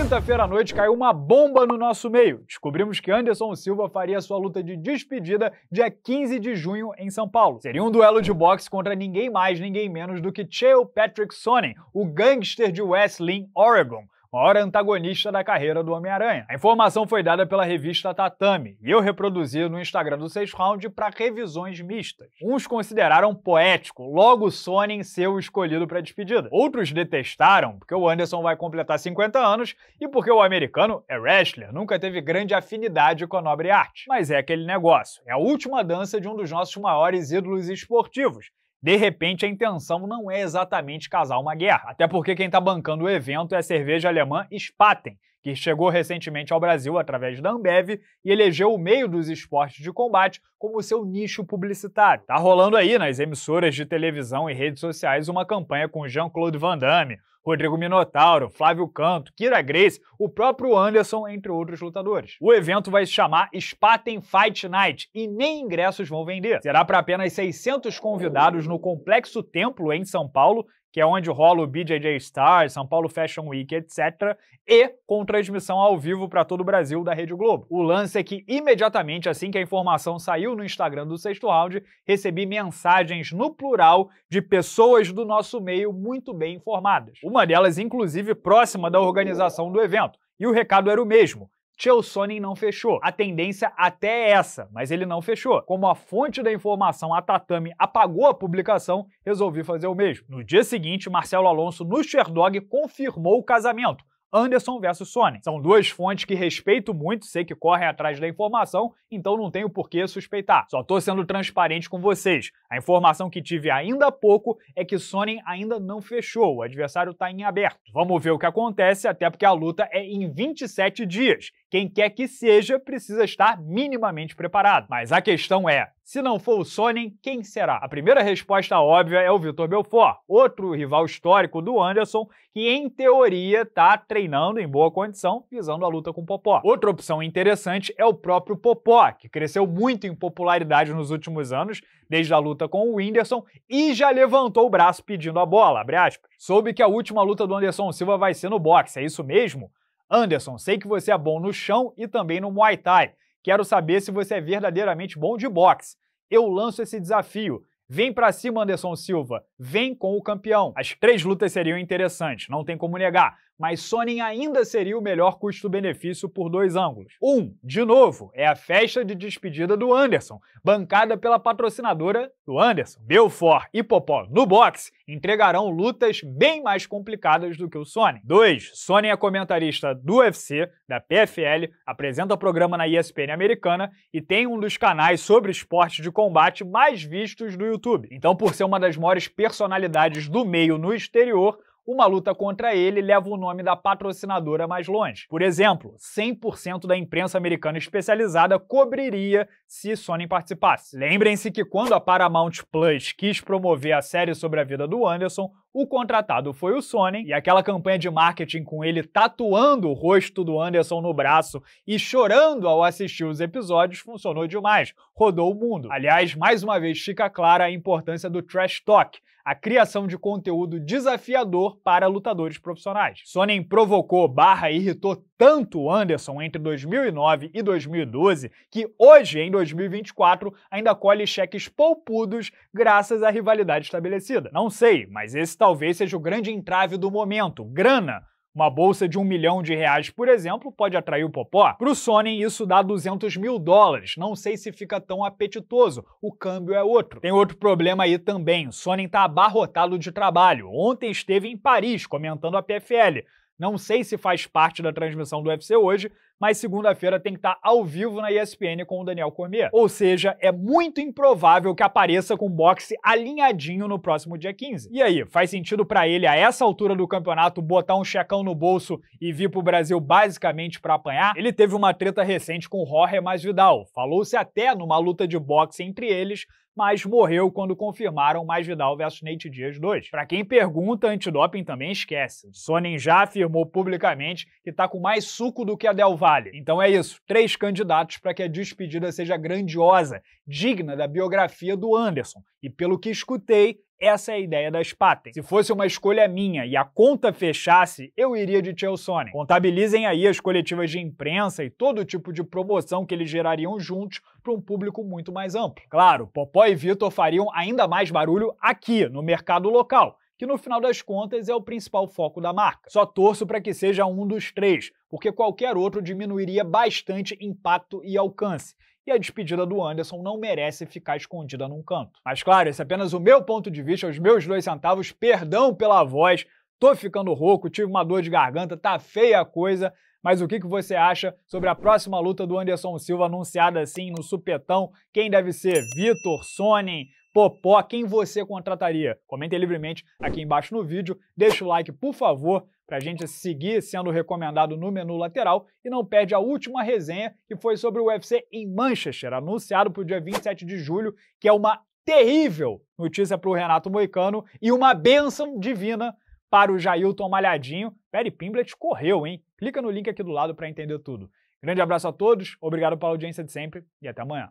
quinta-feira à noite caiu uma bomba no nosso meio. Descobrimos que Anderson Silva faria sua luta de despedida dia 15 de junho em São Paulo. Seria um duelo de boxe contra ninguém mais, ninguém menos do que Chael Patrick Sonnen, o gangster de West Oregon hora antagonista da carreira do Homem-Aranha. A informação foi dada pela revista Tatame e eu reproduzi no Instagram do Seis Round para revisões mistas. Uns consideraram poético logo Sony em ser o escolhido para despedida. Outros detestaram porque o Anderson vai completar 50 anos e porque o americano é wrestler, nunca teve grande afinidade com a nobre arte. Mas é aquele negócio, é a última dança de um dos nossos maiores ídolos esportivos de repente a intenção não é exatamente casar uma guerra. Até porque quem está bancando o evento é a cerveja alemã Spaten, que chegou recentemente ao Brasil através da Ambev e elegeu o meio dos esportes de combate como seu nicho publicitário. Tá rolando aí nas emissoras de televisão e redes sociais uma campanha com Jean-Claude Van Damme, Rodrigo Minotauro, Flávio Canto, Kira Grace, o próprio Anderson, entre outros lutadores. O evento vai se chamar Spaten Fight Night e nem ingressos vão vender. Será para apenas 600 convidados no Complexo Templo, em São Paulo, que é onde rola o BJJ Stars, São Paulo Fashion Week, etc., e com transmissão ao vivo para todo o Brasil da Rede Globo. O lance é que imediatamente assim que a informação saiu no Instagram do sexto round, recebi mensagens no plural de pessoas do nosso meio muito bem informadas. Uma delas, inclusive, próxima da organização do evento. E o recado era o mesmo Chelsonen não fechou. A tendência até é essa, mas ele não fechou. Como a fonte da informação, a Tatame, apagou a publicação, resolvi fazer o mesmo. No dia seguinte, Marcelo Alonso, no Sherdog, confirmou o casamento. Anderson versus Sony. São duas fontes que respeito muito, sei que correm atrás da informação, então não tenho por que suspeitar. Só tô sendo transparente com vocês. A informação que tive ainda há pouco é que Sony ainda não fechou, o adversário tá em aberto. Vamos ver o que acontece, até porque a luta é em 27 dias. Quem quer que seja precisa estar minimamente preparado. Mas a questão é: se não for o Sonnen, quem será? A primeira resposta óbvia é o Vitor Belfort, outro rival histórico do Anderson, que em teoria está treinando em boa condição, visando a luta com o Popó. Outra opção interessante é o próprio Popó, que cresceu muito em popularidade nos últimos anos, desde a luta com o Whindersson, e já levantou o braço pedindo a bola, Soube que a última luta do Anderson Silva vai ser no boxe, é isso mesmo? Anderson, sei que você é bom no chão e também no Muay Thai. Quero saber se você é verdadeiramente bom de boxe. Eu lanço esse desafio. Vem para cima, Anderson Silva. Vem com o campeão. As três lutas seriam interessantes, não tem como negar mas Sonin ainda seria o melhor custo-benefício por dois ângulos. Um, de novo, é a festa de despedida do Anderson, bancada pela patrocinadora do Anderson. Belfort e Popó no boxe entregarão lutas bem mais complicadas do que o Sonnen. 2. Sonnen é comentarista do UFC, da PFL, apresenta programa na ESPN americana e tem um dos canais sobre esporte de combate mais vistos do YouTube. Então, por ser uma das maiores personalidades do meio no exterior, uma luta contra ele leva o nome da patrocinadora mais longe. Por exemplo, 100% da imprensa americana especializada cobriria se Sony participasse. Lembrem-se que quando a Paramount Plus quis promover a série sobre a vida do Anderson, o contratado foi o Sony, e aquela campanha de marketing com ele tatuando o rosto do Anderson no braço e chorando ao assistir os episódios funcionou demais rodou o mundo. Aliás, mais uma vez fica clara a importância do Trash Talk, a criação de conteúdo desafiador para lutadores profissionais. Sonnen provocou barra irritou tanto Anderson entre 2009 e 2012 que hoje, em 2024, ainda colhe cheques poupudos graças à rivalidade estabelecida. Não sei, mas esse talvez seja o grande entrave do momento. Grana uma bolsa de um milhão de reais, por exemplo, pode atrair o popó. Para o Sony, isso dá 200 mil dólares. Não sei se fica tão apetitoso. O câmbio é outro. Tem outro problema aí também. O Sony está abarrotado de trabalho. Ontem esteve em Paris comentando a PFL. Não sei se faz parte da transmissão do UFC hoje, mas segunda-feira tem que estar ao vivo na ESPN com o Daniel Cormier. Ou seja, é muito improvável que apareça com o boxe alinhadinho no próximo dia 15. E aí, faz sentido para ele, a essa altura do campeonato, botar um checão no bolso e vir pro Brasil basicamente para apanhar? Ele teve uma treta recente com Jorge mais Vidal. Falou-se até numa luta de boxe entre eles, mas morreu quando confirmaram Vidal versus Nate dias 2. Para quem pergunta, antidoping também esquece. Sonnen já afirmou publicamente que tá com mais suco do que a Del vale. Então é isso, três candidatos para que a despedida seja grandiosa, digna da biografia do Anderson. E pelo que escutei, essa é a ideia das Spaten. Se fosse uma escolha minha e a conta fechasse, eu iria de Chelsone. Contabilizem aí as coletivas de imprensa e todo tipo de promoção que eles gerariam juntos para um público muito mais amplo. Claro, Popó e Vitor fariam ainda mais barulho aqui, no mercado local que no final das contas é o principal foco da marca. Só torço para que seja um dos três, porque qualquer outro diminuiria bastante impacto e alcance. E a despedida do Anderson não merece ficar escondida num canto. Mas claro, esse é apenas o meu ponto de vista, os meus dois centavos, perdão pela voz, tô ficando rouco, tive uma dor de garganta, tá feia a coisa, mas o que, que você acha sobre a próxima luta do Anderson Silva anunciada assim no supetão? Quem deve ser? Vitor, Sonnen, Popó, quem você contrataria? Comentem livremente aqui embaixo no vídeo, deixa o like, por favor, para a gente seguir sendo recomendado no menu lateral e não perde a última resenha que foi sobre o UFC em Manchester, anunciado para o dia 27 de julho, que é uma terrível notícia para o Renato Moicano e uma bênção divina para o Jailton Malhadinho. Perry Pimblet correu, hein? Clica no link aqui do lado para entender tudo. Grande abraço a todos, obrigado pela audiência de sempre e até amanhã.